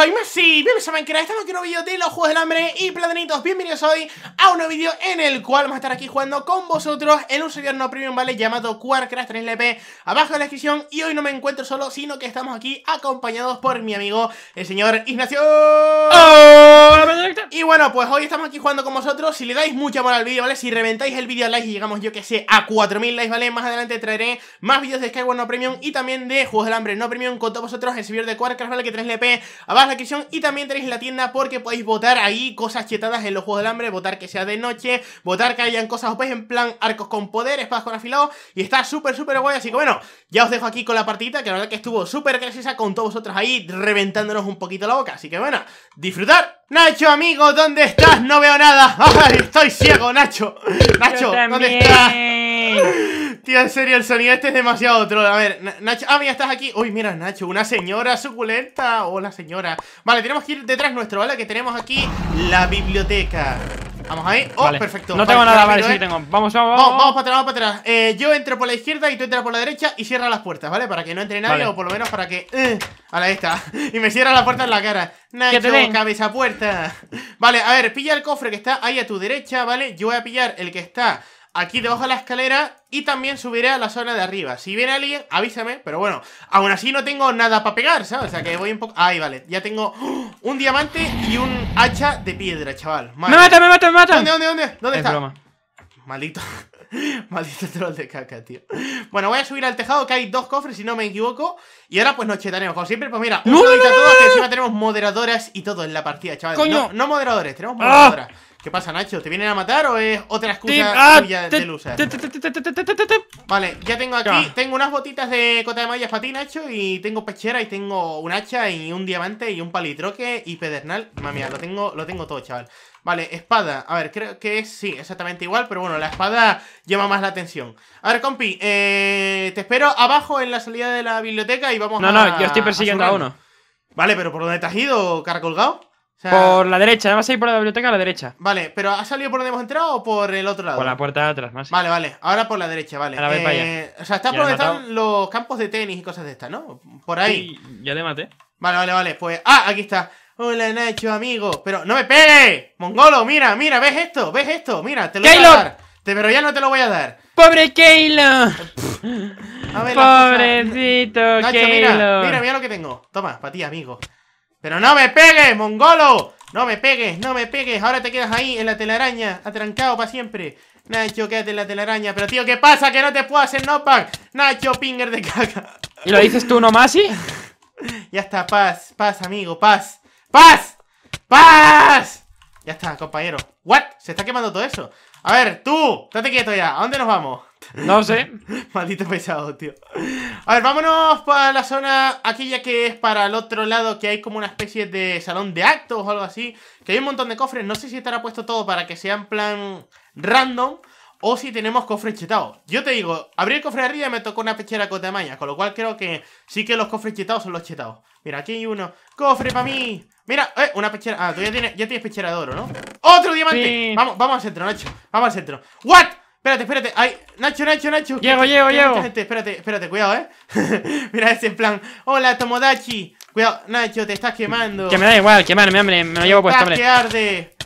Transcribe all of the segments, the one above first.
Soy Messi, bienvenidos a Minecraft, estamos aquí en un este vídeo de los Juegos del Hambre y Platanitos, bienvenidos hoy a un nuevo vídeo en el cual vamos a estar aquí jugando con vosotros en un servidor no premium, ¿vale? Llamado Quarkcraft 3LP, e abajo en la descripción y hoy no me encuentro solo, sino que estamos aquí acompañados por mi amigo, el señor Ignacio Y bueno, pues hoy estamos aquí jugando con vosotros, si le dais mucha amor al vídeo, ¿vale? Si reventáis el vídeo a like y llegamos, yo que sé, a 4000 likes, ¿vale? Más adelante traeré más vídeos de Skyward no premium y también de Juegos del Hambre no premium con todos vosotros en el servidor de Quarkcraft, ¿vale? Que 3LP, e abajo la y también tenéis la tienda porque podéis votar ahí cosas chetadas en los Juegos del Hambre, votar que sea de noche, votar que hayan cosas pues en plan arcos con poder, espadas con afilados y está súper súper guay, así que bueno, ya os dejo aquí con la partidita que la verdad que estuvo súper graciosa con todos vosotros ahí reventándonos un poquito la boca, así que bueno, disfrutar. Nacho, amigo, ¿dónde estás? No veo nada. estoy ciego, Nacho. Nacho, ¿dónde estás? Tío, en serio, el sonido este es demasiado troll. A ver, Nacho. Ah, mira, estás aquí. Uy, mira, Nacho, una señora suculenta. Hola, señora. Vale, tenemos que ir detrás nuestro, ¿vale? Que tenemos aquí la biblioteca. Vamos ahí. Oh, perfecto. No tengo nada, vale, sí, eh. tengo. Vamos, vamos, vamos. Vamos, para atrás, vamos para atrás. Eh, yo entro por la izquierda y tú entras por la derecha y cierra las puertas, ¿vale? Para que no entre nadie o por lo menos para que. Eh, a la esta. y me cierra la puerta en la cara. Nacho, cabeza puerta. Vale, a ver, pilla el cofre que está ahí a tu derecha, ¿vale? Yo voy a pillar el que está aquí debajo de la escalera y también subiré a la zona de arriba. Si viene alguien, avísame, pero bueno, aún así no tengo nada para pegar, ¿sabes? O sea que voy un poco... Ahí, vale, ya tengo un diamante y un hacha de piedra, chaval. ¡Me mata, me mata, me mata! ¿Dónde, dónde, dónde? ¿Dónde está? Maldito. Maldito troll de caca, tío. Bueno, voy a subir al tejado que hay dos cofres, si no me equivoco. Y ahora pues nos chetaremos, como siempre. Pues mira, un ¡No, todos, que encima tenemos moderadoras y todo en la partida, chaval. Coño. No, moderadores, tenemos ah. moderadoras. ¿Qué pasa, Nacho? ¿Te vienen a matar o es otra excusa tuya de Vale, ya tengo aquí, tengo unas botitas de cota de malla para ti, Nacho, y tengo pechera y tengo un hacha y un diamante y un palitroque y pedernal. Mami, lo tengo, lo tengo todo, chaval. Vale, espada. A ver, creo que es, sí, exactamente igual, pero bueno, la espada llama más la atención. A ver, compi, eh, te espero abajo en la salida de la biblioteca y vamos a... No, no, yo estoy persiguiendo a, a uno. Vale, pero ¿por dónde te has ido, cara colgado? por la derecha, vas a ir por la biblioteca a la derecha. Vale, pero ¿ha salido por donde hemos entrado o por el otro lado? Por la puerta de atrás, más. Vale, vale, ahora por la derecha, vale. Eh, o sea, está por donde están los campos de tenis y cosas de estas, ¿no? Por ahí. ya le maté. Vale, vale, vale, pues. ¡Ah! Aquí está. Hola Nacho, amigo. Pero no me pegues, mongolo. Mira, mira, ves esto, ves esto. Mira, te lo voy a dar. Te, pero ya no te lo voy a dar. Pobre Keylor. Pobrecito Mira, mira, lo que tengo. Toma, para ti, amigo. ¡Pero no me pegues, mongolo! ¡No me pegues, no me pegues! Ahora te quedas ahí en la telaraña, atrancado para siempre. Nacho, quédate en la telaraña. Pero tío, ¿qué pasa? Que no te puedo hacer knockback. Nacho, pinger de caca. ¿Y lo dices tú nomás, sí? ya está, paz, paz, amigo, paz. ¡Paz! ¡Paz! Ya está, compañero. ¿What? Se está quemando todo eso. A ver, tú, date quieto ya. ¿A dónde nos vamos? No sé. Maldito pesado, tío. A ver, vámonos para la zona aquella que es para el otro lado, que hay como una especie de salón de actos o algo así. Que hay un montón de cofres. No sé si estará puesto todo para que sea en plan random o si tenemos cofres chetados. Yo te digo, abrí el cofre arriba y me tocó una pechera con tamaña, con lo cual creo que sí que los cofres chetados son los chetados. Mira, aquí hay uno. ¡Cofre para mí! Mira, eh, una pechera. Ah, tú ya tienes, ya pechera de oro, ¿no? ¡Otro diamante! Vamos, vamos al centro, Nacho. Vamos al centro. ¿What? Espérate, espérate. Ay, Nacho, Nacho, Nacho. Llego, llego, llego. Gente. Espérate, espérate, cuidado, eh. Mira ese plan. Hola, Tomodachi. Cuidado, Nacho, te estás quemando. Que me da igual, quemarme, hombre. Me lo llevo puesto, hombre. Que arde.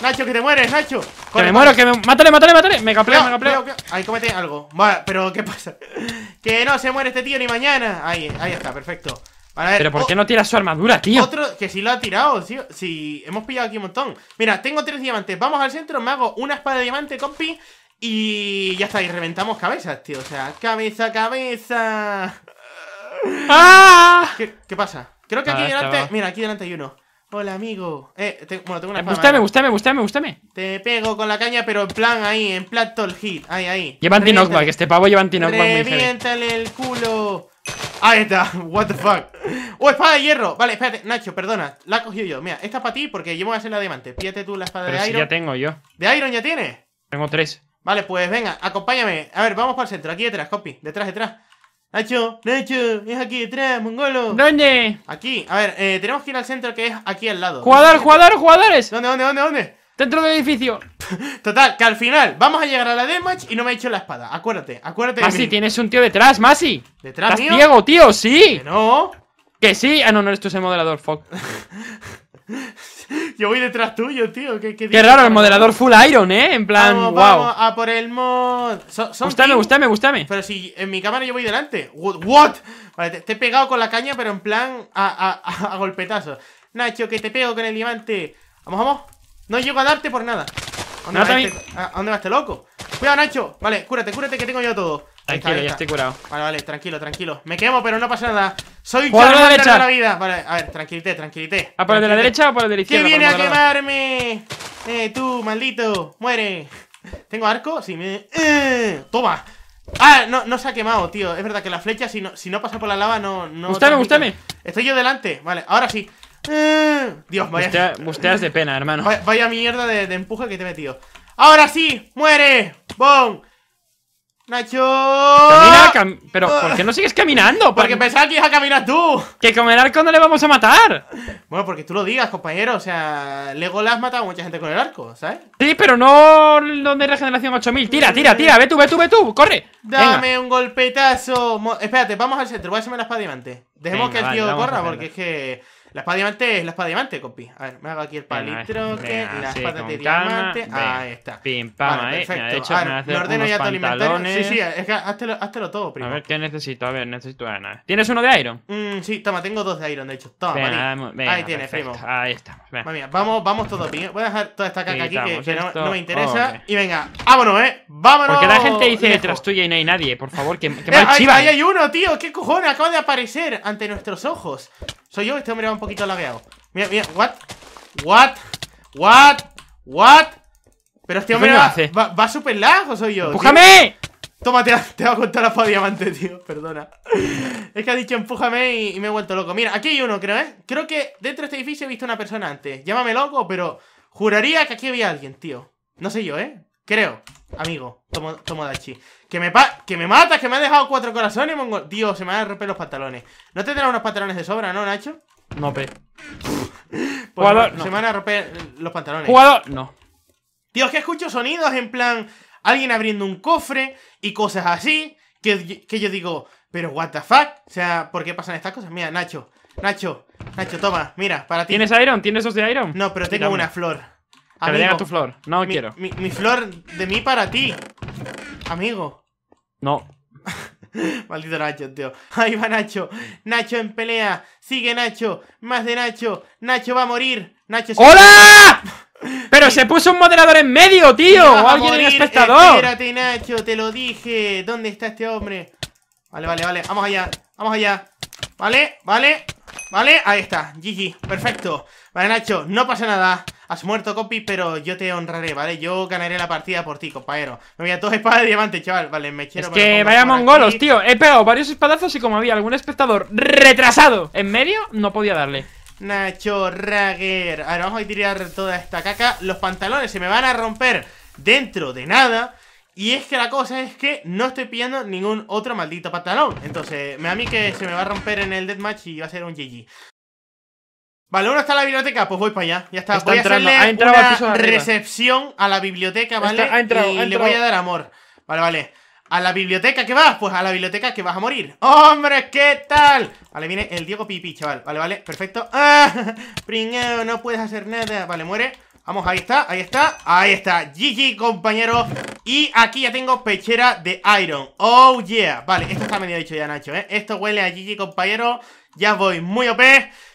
Nacho, que te mueres, Nacho. que me muero, que me. Mátale, mátale, mátale. Me capleo, me capleo. Ahí, comete algo. Vale, pero ¿qué pasa? que no se muere este tío ni mañana. Ahí, ahí está, perfecto. Pero ¿por qué no tira su armadura, tío? Otro que sí lo ha tirado, tío. Sí, hemos pillado aquí un montón. Mira, tengo tres diamantes. Vamos al centro, me hago una espada de diamante, compi. Y ya está, y reventamos cabezas, tío. O sea, cabeza, cabeza. ¡Ah! ¿Qué, qué pasa? Creo que aquí delante. Mira, aquí delante hay uno. Hola, amigo. Eh, bueno, tengo una. Gustame, me gustame, me Te pego con la caña, pero en plan ahí, en plan tall hit. Ahí, ahí. Lleva anti-knockback, este pavo lleva anti-knockback. Reviéntale el culo. Ahí está, what the fuck. ¡Oh, espada de hierro! Vale, espérate, Nacho, perdona, la he cogido yo. Mira, esta es para ti porque yo me voy a hacer la diamante. Pídate tú la espada de si Iron. Ya tengo yo. ¿De Iron ya tienes? Tengo tres. Vale, pues venga, acompáñame. A ver, vamos para el centro. Aquí detrás, copy. Detrás, detrás. Nacho, Nacho, es aquí detrás, mongolo. ¿Dónde? Aquí, a ver, eh, tenemos que ir al centro que es aquí al lado. ¡Jugador, jugador, jugadores! ¿Dónde, dónde, dónde, dónde? Dentro del edificio. Total, que al final vamos a llegar a la match y no me he hecho la espada. Acuérdate, acuérdate. Masi, tienes un tío detrás, Masi. ¿Detrás ¿Estás ciego, tío? Sí. Que no. Que sí. Ah, no, no, esto es el moderador, fuck. Yo voy detrás tuyo, tío. Qué, qué, raro, el moderador full iron, ¿eh? En plan, wow. Vamos a por el mod. gustame, gustame, gustame. Pero si en mi cámara yo voy delante. What? Vale, te, he pegado con la caña, pero en plan a, a, a, golpetazos. Nacho, que te pego con el diamante. Vamos, vamos. No llego a darte por nada. dónde, vas, te este este loco? Cuidado, Nacho. Vale, cúrate, cúrate que tengo yo todo. Tranquilo, ya estoy curado. Vale, vale, tranquilo, tranquilo. Me quemo, pero no pasa nada. Soy un de la la vida. Vale, a ver, tranquilité, tranquilité. ¿A ah, por la derecha o por la izquierda? ¡Que viene a quemarme! ¡Eh, tú, maldito! ¡Muere! ¿Tengo arco? Sí, me. ¡Eh! ¡Toma! Ah, no, no se ha quemado, tío. Es verdad que la flecha, si no, si no pasa por la lava, no. no gustame, gustame. Estoy yo delante. Vale, ahora sí. ¡Eh! Dios, vaya. Bustea, de pena, hermano. Vaya, mierda de, empuje que te he metido. ¡Ahora sí! ¡Muere! ¡Bom! ¡Nacho! Camina, Pero, ¿por qué no sigues caminando? Porque pensaba que ibas a caminar tú. Que con el arco no le vamos a matar. Bueno, porque tú lo digas, compañero. O sea, le has matado a mucha gente con el arco, ¿sabes? Sí, pero no donde regeneración 8000. Tira, tira, tira. Ve tú, ve tú, ve tú. Corre. Dame un golpetazo. Espérate, vamos al centro. Voy a hacerme la espada Dejemos que el tío corra porque es que. La espada diamante es la espada diamante, compi. A ver, me hago aquí el palitro. Venga, la espada de diamante. Ahí está. Pim, pam, perfecto. Ah, de hecho, me, ordeno ya el Sí, sí, es que háztelo, todo primo. A ver, ¿qué necesito? A ver, necesito nada. ¿Tienes uno de Iron? Mm, sí, toma, tengo dos de Iron, de hecho. Toma, Ahí tienes, primo. Ahí está. venga vamos, vamos todos, bien. Voy a dejar toda esta caca aquí que, no, me interesa. Y venga, vámonos, eh. Vámonos. Porque la gente dice detrás tuya y no hay nadie. Por favor, que, eh, mal chiva. Ahí hay uno, tío. ¿Qué cojones? Acaba de aparecer ante nuestros ojos. Soy yo, este hombre va un poquito lagueado. Mira, mira, what? What? What? What? Pero este hombre va, va, va lag o soy yo. ¡Empújame! Toma, te, va a contar la foto diamante, tío. Perdona. es que ha dicho empújame y, me he vuelto loco. Mira, aquí hay uno, creo, ¿eh? Creo que dentro de este edificio he visto una persona antes. Llámame loco, pero juraría que aquí había alguien, tío. No sé yo, ¿eh? Creo amigo, tomo, dachi Que me, que me matas, que me ha dejado cuatro corazones, mongo. Dios, se me van a romper los pantalones. ¿No te unos pantalones de sobra, no, Nacho? No, pe. Pues se me van a romper los pantalones. Jugador, no. Dios, que escucho sonidos en plan alguien abriendo un cofre y cosas así. Que, yo digo, pero what the fuck? O sea, ¿por qué pasan estas cosas? Mira, Nacho, Nacho, Nacho, toma, mira, para ti. ¿Tienes Iron? ¿Tienes esos de Iron? No, pero tengo una flor. Que tu flor. No quiero. Mi, flor de mí para ti. Amigo. No. Maldito Nacho, tío. Ahí va Nacho. Nacho en pelea. Sigue Nacho. Más de Nacho. Nacho va a morir. Nacho ¡Hola! Pero se puso un moderador en medio, tío. O alguien en espectador. Espérate, Nacho, te lo dije. ¿Dónde está este hombre? Vale, vale, vale. Vamos allá. Vamos allá. Vale, vale. Vale, ahí está. GG. Perfecto. Vale, Nacho, no pasa nada. Has muerto, Copy, pero yo te honraré, ¿vale? Yo ganaré la partida por ti, compañero. Me voy a toda espada de diamante, chaval. Vale, me quiero... Es que vaya mongolos, tío. He pegado varios espadazos y como había algún espectador retrasado en medio, no podía darle. Nacho Rager. Ahora vamos a tirar toda esta caca. Los pantalones se me van a romper dentro de nada. Y es que la cosa es que no estoy pillando ningún otro maldito pantalón Entonces, me a mí que se me va a romper en el deathmatch y va a ser un GG Vale, uno está en la biblioteca, pues voy para allá. Ya está. voy a hacerle una recepción a la biblioteca, ¿vale? y le voy a dar amor. Vale, vale. ¿A la biblioteca qué vas? Pues a la biblioteca que vas a morir. ¡Hombre, qué tal! Vale, viene el Diego Pipi, chaval. Vale, vale, perfecto. ¡Ah! no puedes hacer nada. Vale, muere. Vamos, ahí está, ahí está, ahí está GG, compañero Y aquí ya tengo pechera de Iron Oh, yeah Vale, esto está medio dicho ya, Nacho, ¿eh? Esto huele a GG, compañero Ya voy muy OP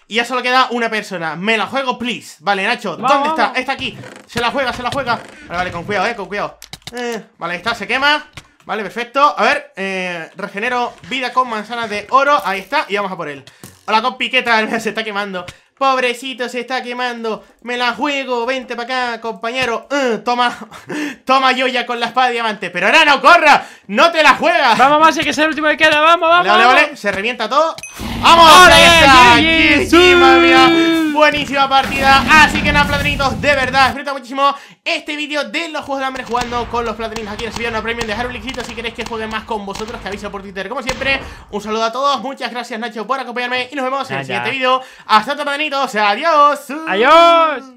y ya solo queda una persona. Me la juego, please. Vale, Nacho, ¿dónde está? Está aquí. Se la juega, se la juega. Vale, vale, con cuidado, eh, con cuidado. Eh. Vale, vale, está, se quema. Vale, perfecto. A ver, eh, regenero vida con manzanas de oro. Ahí está, y vamos a por él. Hola, con piqueta, se está quemando. Pobrecito, se está quemando. Me la juego, vente para acá, compañero. Eh, toma, toma yo ya con la espada de diamante. Pero ahora no corra, no te la juegas. Vamos, vamos, hay que es el último que queda. Vamos, vamos. Vale, vale, Se revienta todo. ¡Vamos! está! buenísima partida Así que nada, platanitos de verdad Espero muchísimo este vídeo de los Juegos de Hambre Jugando con los platanitos aquí en Sevilla Premium Dejar un likecito si queréis que juegue más con vosotros Que aviso por Twitter, como siempre Un saludo a todos, muchas gracias Nacho por acompañarme Y nos vemos en el siguiente vídeo Hasta otra platanitos, adiós Adiós